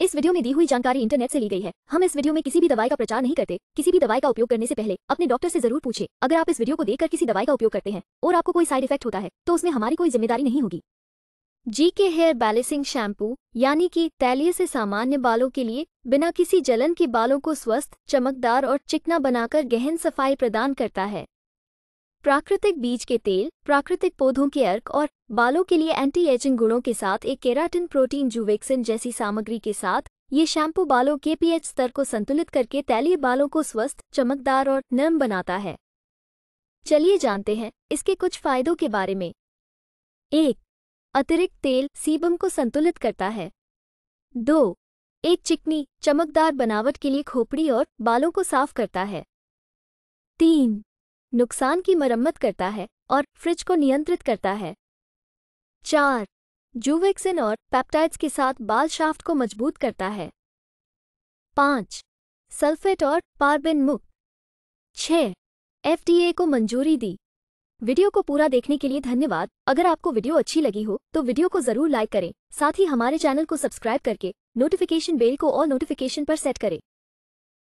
इस वीडियो में दी हुई जानकारी इंटरनेट से ली गई है हम इस वीडियो में किसी भी दवाई का प्रचार नहीं करते किसी भी दवाई का उपयोग करने से पहले अपने डॉक्टर से जरूर पूछे अगर आप इस वीडियो को देखकर किसी दवाई का उपयोग करते हैं और आपको कोई साइड इफेक्ट होता है तो उसमें हमारी कोई जिम्मेदारी नहीं होगी जी के हेयर बैलेंसिंग शैम्पू यानी कि तैलिए से सामान्य बालों के लिए बिना किसी जलन के बालों को स्वस्थ चमकदार और चिकना बनाकर गहन सफाई प्रदान करता है प्राकृतिक बीज के तेल प्राकृतिक पौधों के अर्क और बालों के लिए एंटी एजिंग गुणों के साथ एक केराटिन प्रोटीन जुवेक्सिन जैसी सामग्री के साथ ये शैम्पू बालों के पीएच स्तर को संतुलित करके तैलीय बालों को स्वस्थ चमकदार और नरम बनाता है चलिए जानते हैं इसके कुछ फायदों के बारे में एक अतिरिक्त तेल सीबम को संतुलित करता है दो एक चिकनी चमकदार बनावट के लिए खोपड़ी और बालों को साफ करता है तीन नुकसान की मरम्मत करता है और फ्रिज को नियंत्रित करता है चार जूवेक्सिन और पेप्टाइड्स के साथ बाल शाफ्ट को मजबूत करता है पाँच सल्फेट और पार्बेन मुक्त छ एफडीए को मंजूरी दी वीडियो को पूरा देखने के लिए धन्यवाद अगर आपको वीडियो अच्छी लगी हो तो वीडियो को जरूर लाइक करें साथ ही हमारे चैनल को सब्सक्राइब करके नोटिफिकेशन बेल को ऑल नोटिफिकेशन पर सेट करें